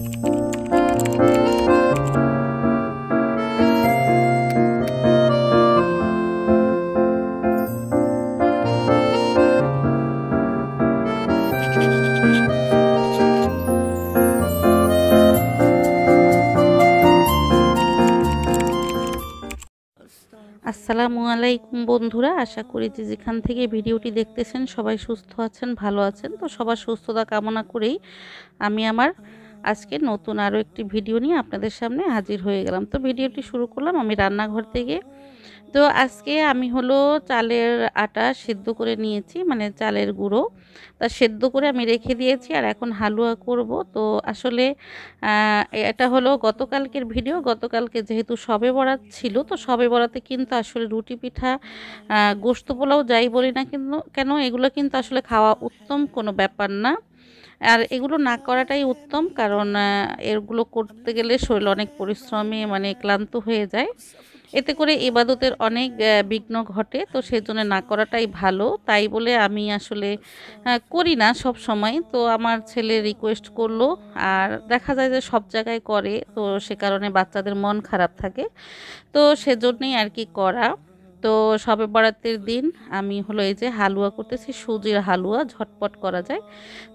আসসালামু আলাইকুম বন্ধুরা আশা করি যে যেখান থেকে ভিডিওটি দেখতেছেন সবাই সুস্থ আছেন ভালো আছেন তো সবার সুস্থতা কামনা করেই আমি আমার আজকে নতুন আরও একটি ভিডিও নিয়ে আপনাদের সামনে হাজির হয়ে গেলাম তো ভিডিওটি শুরু করলাম আমি রান্নাঘর থেকে তো আজকে আমি হলো চালের আটা সেদ্ধ করে নিয়েছি মানে চালের গুঁড়ো তা সেদ্ধ করে আমি রেখে দিয়েছি আর এখন হালুয়া করব তো আসলে এটা হলো গতকালকের ভিডিও গতকালকে যেহেতু সবে বরাত ছিল তো সবে বরাতে কিন্তু আসলে রুটি পিঠা গোস্ত পোলাও যাই বলি না কিন্তু কেন এগুলো কিন্তু আসলে খাওয়া উত্তম কোনো ব্যাপার না আর এগুলো না করাটাই উত্তম কারণ এগুলো করতে গেলে শরীর অনেক পরিশ্রমে মানে ক্লান্ত হয়ে যায় এতে করে ইবাদতের অনেক বিঘ্ন ঘটে তো সেজন্য না করাটাই ভালো তাই বলে আমি আসলে করি না সব সময় তো আমার ছেলে রিকোয়েস্ট করলো আর দেখা যায় যে সব জায়গায় করে তো সে কারণে বাচ্চাদের মন খারাপ থাকে তো সেজন্যই আর কি করা তো সবে বরাতের দিন আমি হলো এই যে হালুয়া করতেছি সুজির হালুয়া ঝটপট করা যায়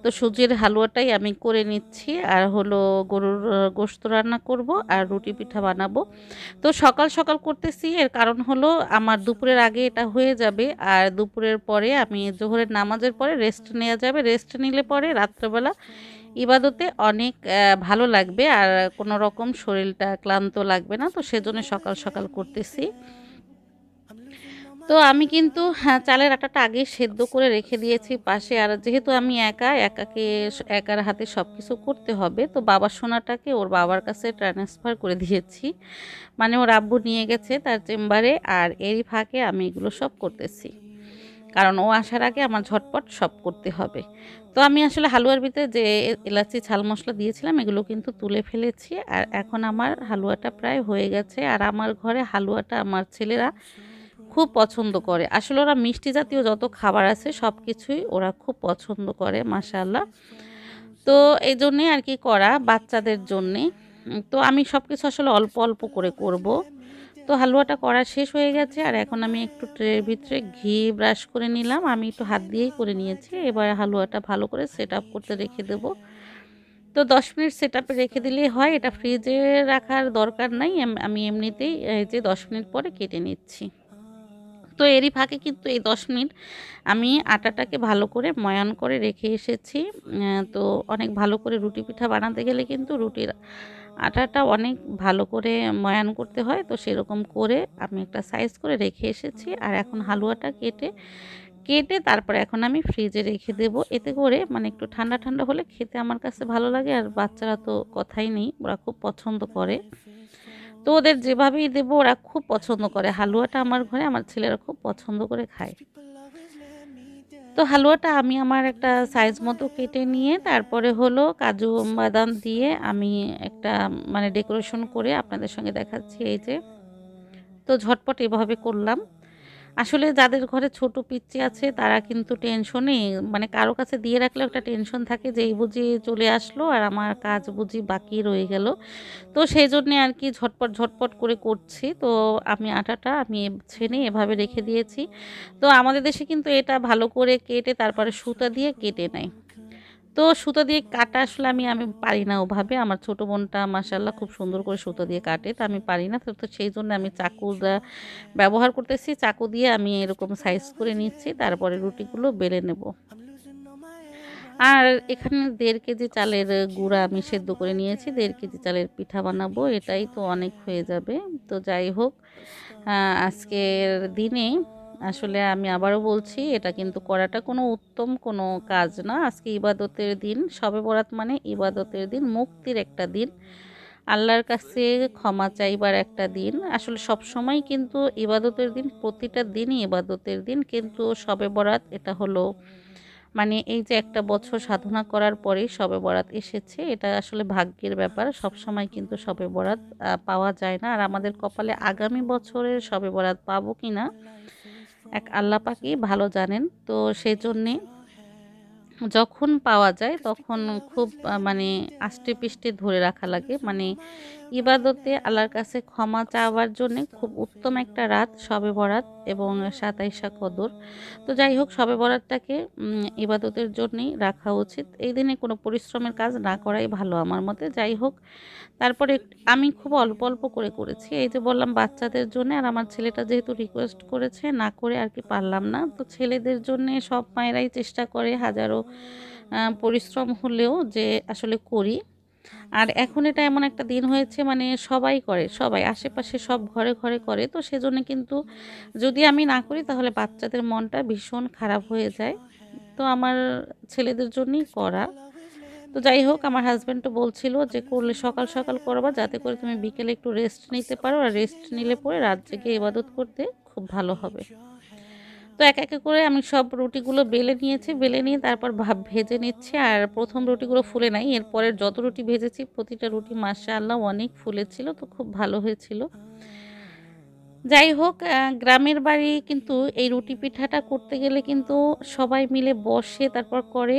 তো সুজির হালুয়াটাই আমি করে নিচ্ছি আর হলো গরুর গোস্ত রান্না করব আর রুটি পিঠা বানাবো তো সকাল সকাল করতেছি এর কারণ হলো আমার দুপুরের আগে এটা হয়ে যাবে আর দুপুরের পরে আমি জোহরের নামাজের পরে রেস্ট নেওয়া যাবে রেস্ট নিলে পরে রাত্রেবেলা ইবাদতে অনেক ভালো লাগবে আর কোনো রকম শরীরটা ক্লান্ত লাগবে না তো সেজন্য সকাল সকাল করতেছি তো আমি কিন্তু হ্যাঁ, চালের আটাটা আগে সেদ্ধ করে রেখে দিয়েছি পাশে আর যেহেতু আমি একা একাকে একার হাতে সব কিছু করতে হবে তো বাবার সোনাটাকে ওর বাবার কাছে ট্রান্সফার করে দিয়েছি মানে ওর আব্বু নিয়ে গেছে তার চেম্বারে আর এরই ফাঁকে আমি এগুলো সব করতেছি কারণ ও আসার আগে আমার ঝটপট সব করতে হবে তো আমি আসলে হালুয়ার ভিতরে যে এলাচি ঝাল মশলা দিয়েছিলাম এগুলো কিন্তু তুলে ফেলেছি আর এখন আমার হালুয়াটা প্রায় হয়ে গেছে আর আমার ঘরে হালুয়াটা আমার ছেলেরা খুব পছন্দ করে আসলে ওরা মিষ্টি জাতীয় যত খাবার আছে সব কিছুই ওরা খুব পছন্দ করে মাশাল্লাহ তো এই জন্যে আর কি করা বাচ্চাদের জন্যে তো আমি সব কিছু আসলে অল্প অল্প করে করব। তো হালুয়াটা করা শেষ হয়ে গেছে আর এখন আমি একটু ট্রের ভিতরে ঘি ব্রাশ করে নিলাম আমি একটু হাত দিয়েই করে নিয়েছি এবার হালুয়াটা ভালো করে সেট করতে রেখে দেব তো দশ মিনিট সেট রেখে দিলেই হয় এটা ফ্রিজে রাখার দরকার নাই আমি এমনিতেই যে দশ মিনিট পরে কেটে নিচ্ছি তো এরই ফাঁকে কিন্তু এই দশ মিনিট আমি আটাটাকে ভালো করে ময়ান করে রেখে এসেছি তো অনেক ভালো করে রুটি পিঠা বানাতে গেলে কিন্তু রুটির আটাটা অনেক ভালো করে ময়ান করতে হয় তো সেরকম করে আমি একটা সাইজ করে রেখে এসেছি আর এখন হালুয়াটা কেটে কেটে তারপরে এখন আমি ফ্রিজে রেখে দেব এতে করে মানে একটু ঠান্ডা ঠান্ডা হলে খেতে আমার কাছে ভালো লাগে আর বাচ্চারা তো কথাই নেই ওরা খুব পছন্দ করে তো ওদের যেভাবেই দেবো ওরা খুব পছন্দ করে হালুয়াটা আমার ঘরে আমার ছেলেরা খুব পছন্দ করে খায় তো হালুয়াটা আমি আমার একটা সাইজ মতো কেটে নিয়ে তারপরে হলো কাজু বাদাম দিয়ে আমি একটা মানে ডেকোরেশন করে আপনাদের সঙ্গে দেখাচ্ছি এই যে তো ঝটপট এভাবে করলাম আসলে যাদের ঘরে ছোট পিচ্চি আছে তারা কিন্তু টেনশনে মানে কারো কাছে দিয়ে রাখলেও একটা টেনশন থাকে যে এই বুঝি চলে আসলো আর আমার কাজ বুঝি বাকি রয়ে গেল তো সেই জন্যে আর কি ঝটপট ঝটপট করে করছি তো আমি আটাটা আমি ছেনে এভাবে রেখে দিয়েছি তো আমাদের দেশে কিন্তু এটা ভালো করে কেটে তারপরে সুতা দিয়ে কেটে নেয় তো সুতো দিয়ে কাটা আসলে আমি আমি পারি না ওভাবে আমার ছোটো বোনটা মাসাল্লাহ খুব সুন্দর করে সুতো দিয়ে কাটে তো আমি পারি না তো সেই জন্য আমি চাকু ব্যবহার করতেছি চাকু দিয়ে আমি এরকম সাইজ করে নিচ্ছি তারপরে রুটিগুলো বেলে নেব আর এখানে দেড় কেজি চালের গুঁড়া আমি সেদ্ধ করে নিয়েছি দেড় কেজি চালের পিঠা বানাবো এটাই তো অনেক হয়ে যাবে তো যাই হোক আজকের দিনে আসলে আমি আবারও বলছি এটা কিন্তু করাটা কোনো উত্তম কোনো কাজ না আজকে ইবাদতের দিন সবে বরাত মানে ইবাদতের দিন মুক্তির একটা দিন আল্লাহর কাছে ক্ষমা চাইবার একটা দিন আসলে সব সময় কিন্তু ইবাদতের দিন প্রতিটা দিনই ইবাদতের দিন কিন্তু সবে বরাত এটা হলো মানে এই যে একটা বছর সাধনা করার পরেই সবে বরাত এসেছে এটা আসলে ভাগ্যের ব্যাপার সব সময় কিন্তু সবে বরাত পাওয়া যায় না আর আমাদের কপালে আগামী বছরের সবে বরাত পাবো কি না এক আল্লাপাকি ভালো জানেন তো সেই জন্যে যখন পাওয়া যায় তখন খুব মানে আষ্টে পিষ্টে ধরে রাখা লাগে মানে ইবাদতে আল্লাহর কাছে ক্ষমা চাওয়ার জন্য খুব উত্তম একটা রাত সবে বরাত এবং সাতাইশা কদর তো যাই হোক সবে বরাতটাকে ইবাদতের জন্যেই রাখা উচিত এই দিনে কোনো পরিশ্রমের কাজ না করাই ভালো আমার মতে যাই হোক তারপরে আমি খুব অল্প অল্প করে করেছি এই যে বললাম বাচ্চাদের জন্য আর আমার ছেলেটা যেহেতু রিকোয়েস্ট করেছে না করে আর কি পারলাম না তো ছেলেদের জন্য সব মায়েরাই চেষ্টা করে হাজারো পরিশ্রম হলেও যে আসলে করি আর এখন এটা এমন একটা দিন হয়েছে মানে সবাই করে সবাই আশেপাশে সব ঘরে ঘরে করে তো সেজন্য কিন্তু যদি আমি না করি তাহলে বাচ্চাদের মনটা ভীষণ খারাপ হয়ে যায় তো আমার ছেলেদের জন্যই করা তো যাই হোক আমার হাজব্যান্ড তো বলছিল যে করলে সকাল সকাল করবা যাতে করে তুমি বিকেলে একটু রেস্ট নিতে পারো আর রেস্ট নিলে পরে রাত জেগে ইবাদত করতে খুব ভালো হবে তো এক এক করে আমি সব রুটিগুলো বেলে নিয়েছি বেলে নিয়ে তারপর ভাব ভেজে নিচ্ছি আর প্রথম রুটিগুলো ফুলে নাই এরপরের যত রুটি ভেজেছি প্রতিটা রুটি মাশাআল্লাহ অনেক ফুলেছিল তো খুব ভালো হয়েছিল যাই হোক গ্রামের বাড়ি কিন্তু এই রুটি পিঠাটা করতে গেলে কিন্তু সবাই মিলে বসে তারপর করে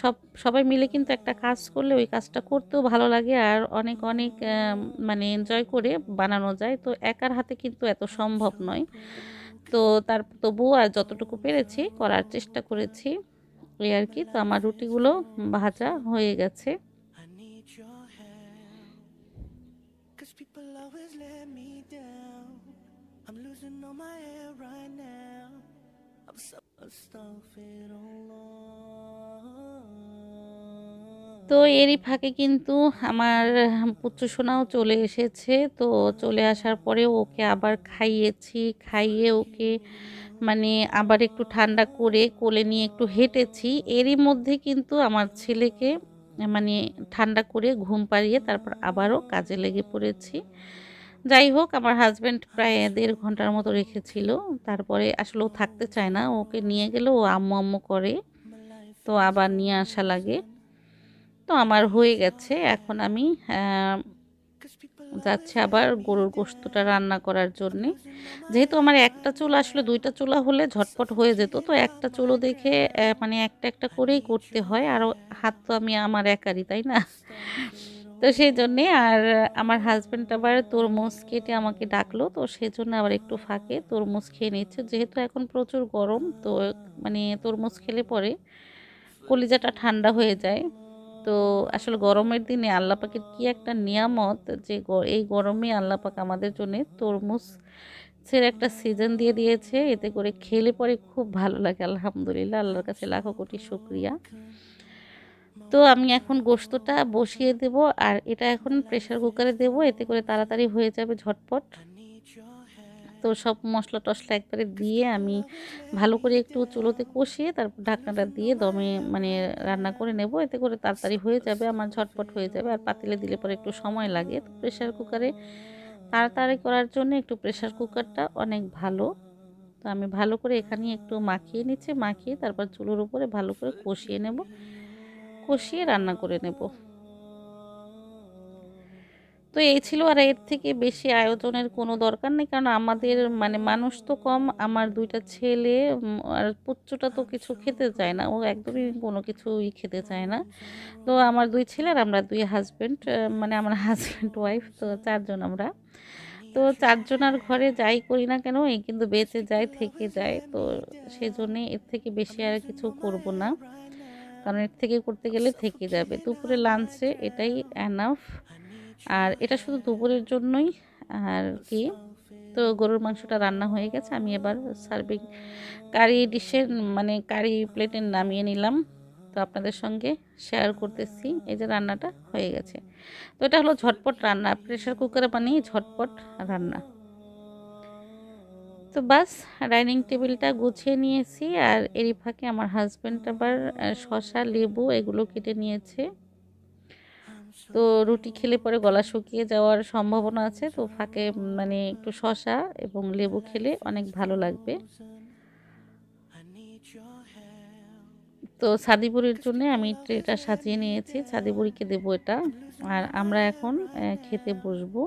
সব সবাই মিলে কিন্তু একটা কাজ করলে ওই কাজটা করতেও ভালো লাগে আর অনেক অনেক মানে এনজয় করে বানানো যায় তো একার হাতে কিন্তু এত সম্ভব নয় তো তার তবুও আর যতটুকু পেরেছি করার চেষ্টা করেছি এই আর কি তো আমার রুটিগুলো ভাজা হয়ে গেছে I'm so তো এরই ফাঁকে কিন্তু আমার পুত্র সোনাও চলে এসেছে তো চলে আসার পরে ওকে আবার খাইয়েছি খাইয়ে ওকে মানে আবার একটু ঠান্ডা করে কোলে নিয়ে একটু হেঁটেছি এরই মধ্যে কিন্তু আমার ছেলেকে মানে ঠান্ডা করে ঘুম পাড়িয়ে তারপর আবারও কাজে লেগে পড়েছি যাই হোক আমার হাজব্যান্ড প্রায় দেড় ঘন্টার মতো রেখেছিল তারপরে আসলে ও থাকতে চায় না ওকে নিয়ে গেলে ও আম্মু আম্মু করে তো আবার নিয়ে আসা লাগে তো আমার হয়ে গেছে এখন আমি যাচ্ছে আবার গরুর গোস্তটা রান্না করার জন্যে যেহেতু আমার একটা চুল আসলে দুইটা চুলা হলে ঝটপট হয়ে যেত তো একটা চুলো দেখে মানে একটা একটা করেই করতে হয় আর হাত তো আমি আমার একারই তাই না তো সেই জন্যে আর আমার হাজব্যান্ড আবার তরমুজ কেটে আমাকে ডাকলো তো সেই জন্য আবার একটু ফাঁকে তরমুজ খেয়ে নিচ্ছে যেহেতু এখন প্রচুর গরম তো মানে তরমুজ খেলে পরে কলিজাটা ঠান্ডা হয়ে যায় তো আসলে গরমের দিনে আল্লাপাকের কি একটা নিয়ামত যে এই গরমে আল্লাপাক আমাদের জন্য তরমুজ একটা সিজন দিয়ে দিয়েছে এতে করে খেলে পরে খুব ভালো লাগে আলহামদুলিল্লাহ আল্লাহর কাছে লাখো কোটি শুক্রিয়া তো আমি এখন গোস্তটা বসিয়ে দেব আর এটা এখন প্রেশার কুকারে দেব এতে করে তাড়াতাড়ি হয়ে যাবে ঝটপট তো সব মশলা টশলা একবারে দিয়ে আমি ভালো করে একটু চুলোতে কষিয়ে তারপর ঢাকনাটা দিয়ে দমে মানে রান্না করে নেব এতে করে তাড়াতাড়ি হয়ে যাবে আমার ঝটপট হয়ে যাবে আর পাতিলে দিলে পরে একটু সময় লাগে তো প্রেশার কুকারে তাড়াতাড়ি করার জন্য একটু প্রেশার কুকারটা অনেক ভালো তো আমি ভালো করে এখানে একটু মাখিয়ে নিচ্ছি মাখিয়ে তারপর চুলোর উপরে ভালো করে কষিয়ে নেব কষিয়ে রান্না করে নেব তো এই ছিল আর এর থেকে বেশি আয়োজনের কোনো দরকার নেই কারণ আমাদের মানে মানুষ তো কম আমার দুইটা ছেলে আর পুচ্চুটা তো কিছু খেতে চায় না ও একদমই কোনো কিছুই খেতে চায় না তো আমার দুই ছেলের আমরা দুই হাজব্যান্ড মানে আমার হাজব্যান্ড ওয়াইফ তো চারজন আমরা তো চারজনার ঘরে যাই করি না কেন এই কিন্তু বেঁচে যায় থেকে যায় তো সেজন্যে এর থেকে বেশি আর কিছু করব না কারণ এর থেকে করতে গেলে থেকে যাবে দুপুরে লাঞ্চে এটাই অ্যানাফ আর এটা শুধু দুপুরের জন্যই আর কি তো গরুর মাংসটা রান্না হয়ে গেছে আমি এবার সার্ভিং কারি ডিশের মানে কারি প্লেটে নামিয়ে নিলাম তো আপনাদের সঙ্গে শেয়ার করতেছি এই যে রান্নাটা হয়ে গেছে তো এটা হলো ঝটপট রান্না প্রেশার কুকারে বানিয়ে ঝটপট রান্না তো বাস ডাইনিং টেবিলটা গুছিয়ে নিয়েছি আর এরই ফাঁকে আমার হাজব্যান্ড আবার শশা লেবু এগুলো কেটে নিয়েছে তো রুটি খেলে পরে গলা শুকিয়ে যাওয়ার সম্ভাবনা আছে তো ফাঁকে মানে একটু শশা এবং লেবু খেলে অনেক ভালো লাগবে তো সাদিপুরির জন্য আমি ট্রেটা সাজিয়ে নিয়েছি সাদিপুরিকে দেব এটা আর আমরা এখন খেতে বসবো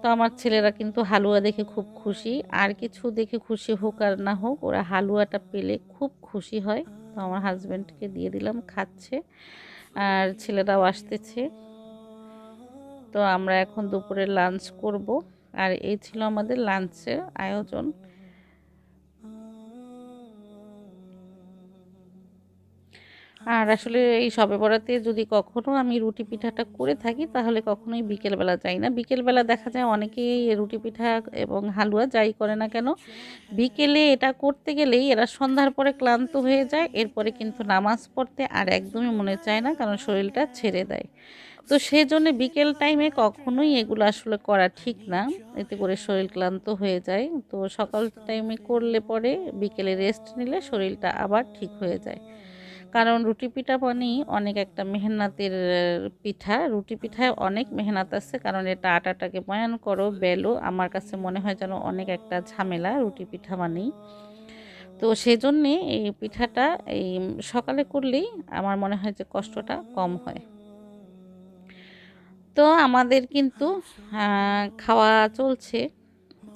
তো আমার ছেলেরা কিন্তু হালুয়া দেখে খুব খুশি আর কিছু দেখে খুশি হোক আর না হোক ওরা হালুয়াটা পেলে খুব খুশি হয় আমার হাজব্যান্ডকে দিয়ে দিলাম খাচ্ছে আর ছেলেরাও আসতেছে তো আমরা এখন দুপুরে লাঞ্চ করব আর এই ছিল আমাদের লাঞ্চের আয়োজন আর আসলে এই সবে বরাতে যদি কখনও আমি রুটি পিঠাটা করে থাকি তাহলে কখনোই বিকেলবেলা যাই না বিকেলবেলা দেখা যায় অনেকেই রুটি পিঠা এবং হালুয়া যাই করে না কেন বিকেলে এটা করতে গেলেই এরা সন্ধ্যার পরে ক্লান্ত হয়ে যায় এরপরে কিন্তু নামাজ পড়তে আর একদমই মনে চায় না কারণ শরীরটা ছেড়ে দেয় তো সেই বিকেল টাইমে কখনোই এগুলো আসলে করা ঠিক না এতে করে শরীর ক্লান্ত হয়ে যায় তো সকাল টাইমে করলে পরে বিকেলে রেস্ট নিলে শরীরটা আবার ঠিক হয়ে যায় কারণ রুটি পিঠা পানি অনেক একটা মেহনাতের পিঠা রুটি পিঠায় অনেক মেহনাত আছে কারণ এটা আটাটাকে বয়ান করো বেলো আমার কাছে মনে হয় যেন অনেক একটা ঝামেলা রুটি পিঠা পানি তো সেই জন্যে এই পিঠাটা এই সকালে করলেই আমার মনে হয় যে কষ্টটা কম হয় তো আমাদের কিন্তু খাওয়া চলছে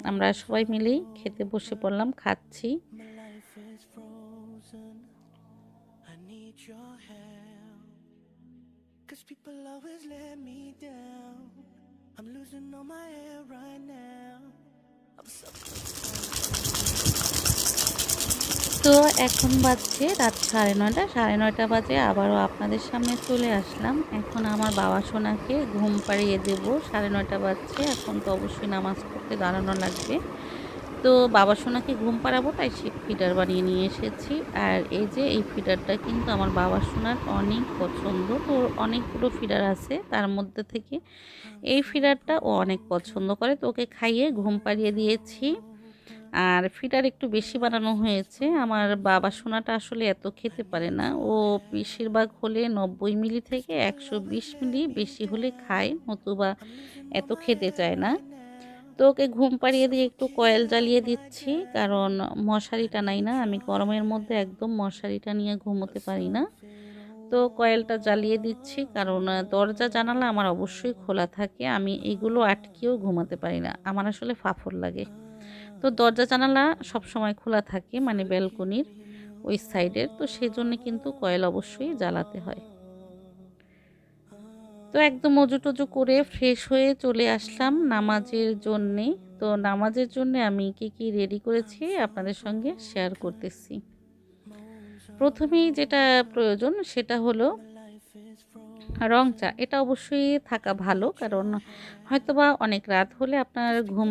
আমরা সবাই মিলেই খেতে বসে পড়লাম খাচ্ছি Cause people always let me down. I'm losing all my hair right now. I'm so তো এখন বাজছে রাত সাড়ে নয়টা সাড়ে নয়টা বাজে আবারও আপনাদের সামনে চলে আসলাম এখন আমার বাবা সোনাকে ঘুম পাড়িয়ে দেবো সাড়ে নয়টা বাজছে এখন তো অবশ্যই নামাজ পড়তে দাঁড়ানো লাগবে তো বাবা সোনাকে ঘুম পাড়াবো তাই সে ফিটার বানিয়ে নিয়ে এসেছি আর এই যে এই ফিটারটা কিন্তু আমার বাবা সোনার অনেক পছন্দ তো অনেকগুলো ফিডার আছে তার মধ্যে থেকে এই ফিডারটা ও অনেক পছন্দ করে তো ওকে খাইয়ে ঘুম পাড়িয়ে দিয়েছি আর ফিটার একটু বেশি বানানো হয়েছে আমার বাবা সোনাটা আসলে এত খেতে পারে না ও বেশিরভাগ হলে নব্বই মিলি থেকে একশো মিলি বেশি হলে খায় নতুবা এত খেতে চায় না তো ওকে ঘুম পাড়িয়ে দিয়ে একটু কয়েল জ্বালিয়ে দিচ্ছি কারণ মশারিটা নাই না আমি গরমের মধ্যে একদম মশারিটা নিয়ে ঘুমোতে পারি না তো কয়েলটা জ্বালিয়ে দিচ্ছি কারণ দরজা জানালা আমার অবশ্যই খোলা থাকে আমি এগুলো আটকেও ঘুমাতে পারি না আমার আসলে ফাফর লাগে তো দরজা জানালা সব সময় খোলা থাকে মানে ব্যালকনির ওই সাইডের তো সেই জন্য কিন্তু কয়েল অবশ্যই জ্বালাতে হয় তো একদম অজু টজু করে ফ্রেশ হয়ে চলে আসলাম নামাজের জন্যে তো নামাজের জন্য আমি কি কি রেডি করেছি আপনাদের সঙ্গে শেয়ার করতেছি প্রথমেই যেটা প্রয়োজন সেটা হলো রং চা এটা অবশ্যই থাকা ভালো কারণ হয়তোবা অনেক রাত হলে আপনার ঘুম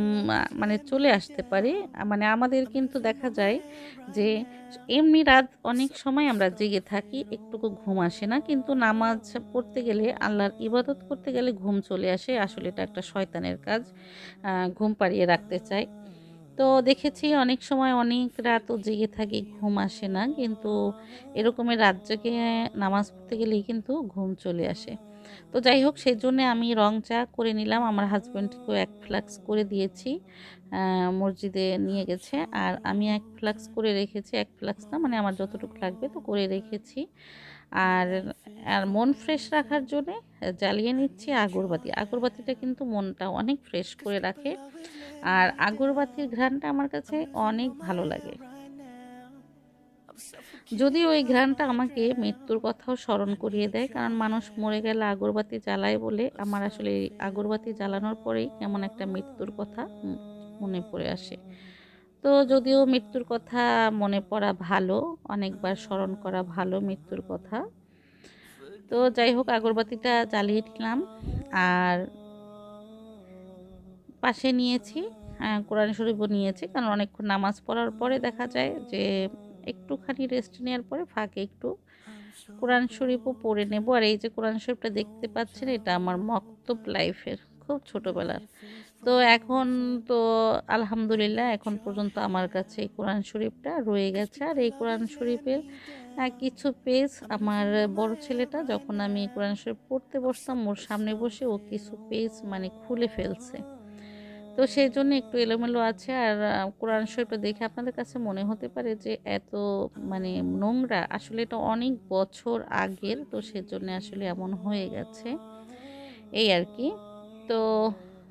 মানে চলে আসতে পারে মানে আমাদের কিন্তু দেখা যায় যে এমনি রাত অনেক সময় আমরা জেগে থাকি একটুকু ঘুম আসে না কিন্তু নামাজ পড়তে গেলে আল্লাহর ইবাদত করতে গেলে ঘুম চলে আসে আসলে এটা একটা শয়তানের কাজ ঘুম পাড়িয়ে রাখতে চায় তো দেখেছি অনেক সময় অনেক রাতও জেগে থাকে ঘুম আসে না কিন্তু এরকমের রাত জেগে নামাজ পড়তে গেলেই কিন্তু ঘুম চলে আসে তো যাই হোক সেই জন্যে আমি রং চা করে নিলাম আমার হাজব্যান্ডকেও এক ফ্লাক্স করে দিয়েছি মসজিদে নিয়ে গেছে আর আমি এক ফ্লাক্স করে রেখেছি এক ফ্লাক্স না মানে আমার যতটুকু লাগবে তো করে রেখেছি আর আর মন ফ্রেশ রাখার জন্যে জ্বালিয়ে নিচ্ছি আগরবাতি আগরবাতিটা কিন্তু মনটা অনেক ফ্রেশ করে রাখে আর আগরবাতির ঘ্রাণটা আমার কাছে অনেক ভালো লাগে যদি ওই ঘ্রাণটা আমাকে মৃত্যুর কথাও স্মরণ করিয়ে দেয় কারণ মানুষ মরে গেলে আগরবাতি জ্বালায় বলে আমার আসলে আগরবাতি জ্বালানোর পরেই এমন একটা মৃত্যুর কথা মনে পড়ে আসে তো যদিও মৃত্যুর কথা মনে পড়া ভালো অনেকবার স্মরণ করা ভালো মৃত্যুর কথা তো যাই হোক আগরবাতিটা জ্বালিয়ে নিলাম আর পাশে নিয়েছি কোরআন শরীফও নিয়েছি কারণ অনেকক্ষণ নামাজ পড়ার পরে দেখা যায় যে একটুখানি রেস্ট নেওয়ার পরে ফাঁকে একটু কোরআন শরীফও পড়ে নেব আর এই যে কোরআন শরীফটা দেখতে পাচ্ছেন এটা আমার মক্তব লাইফের খুব ছোটোবেলার তো এখন তো আলহামদুলিল্লাহ এখন পর্যন্ত আমার কাছে এই কোরআন শরীফটা রয়ে গেছে আর এই কোরআন শরীফের কিছু পেজ আমার বড় ছেলেটা যখন আমি কোরআন শরীফ পড়তে বসতাম ওর সামনে বসে ও কিছু পেজ মানে খুলে ফেলছে তো সেই জন্য একটু এলোমেলো আছে আর কোরআন শরীফটা দেখে আপনাদের কাছে মনে হতে পারে যে এত মানে নোংরা আসলে এটা অনেক বছর আগের তো সেজন্য আসলে এমন হয়ে গেছে এই আর কি তো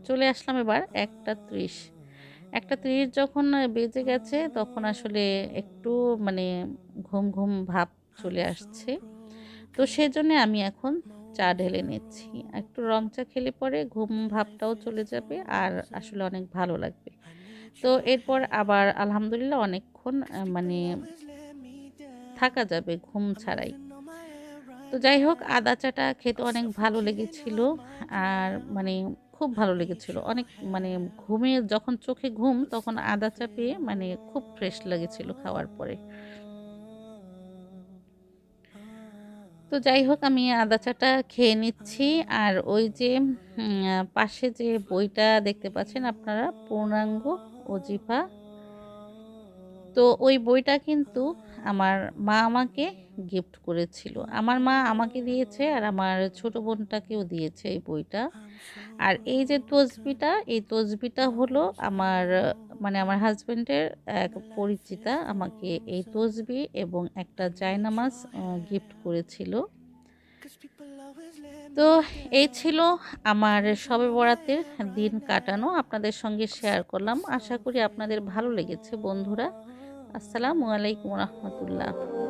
চলে আসলাম এবার একটা ত্রিশ একটা ত্রিশ যখন বেজে গেছে তখন আসলে একটু মানে ঘুম ঘুম ভাব চলে আসছে তো সেজন্য আমি এখন চা ঢেলে নিচ্ছি একটু রং চা খেলে পরে ঘুম ভাবটাও চলে যাবে আর আসলে অনেক ভালো লাগবে তো এরপর আবার আলহামদুলিল্লাহ অনেকক্ষণ মানে থাকা যাবে ঘুম ছাড়াই তো যাই হোক আদা চাটা খেতে অনেক ভালো লেগেছিল আর মানে খুব ভালো লেগেছিল অনেক মানে ঘুমে যখন চোখে ঘুম তখন আদা চা পেয়ে মানে খুব ফ্রেশ লেগেছিল খাওয়ার পরে তো যাই হোক আমি আদা চাটা খেয়ে নিচ্ছি আর ওই যে পাশে যে বইটা দেখতে পাচ্ছেন আপনারা পূর্ণাঙ্গ অজিফা তো ওই বইটা কিন্তু আমার মা আমাকে গিফট করেছিল আমার মা আমাকে দিয়েছে আর আমার ছোট বোনটাকেও দিয়েছে এই বইটা আর এই যে তসবিটা এই তসবিটা হলো আমার মানে আমার হাজব্যান্ডের এক পরিচিতা আমাকে এই তসবি এবং একটা জায়নামাজ গিফট করেছিল তো এই ছিল আমার সবে বরাতের দিন কাটানো আপনাদের সঙ্গে শেয়ার করলাম আশা করি আপনাদের ভালো লেগেছে বন্ধুরা আসসালামু আলাইকুম রহমতুল্লাহ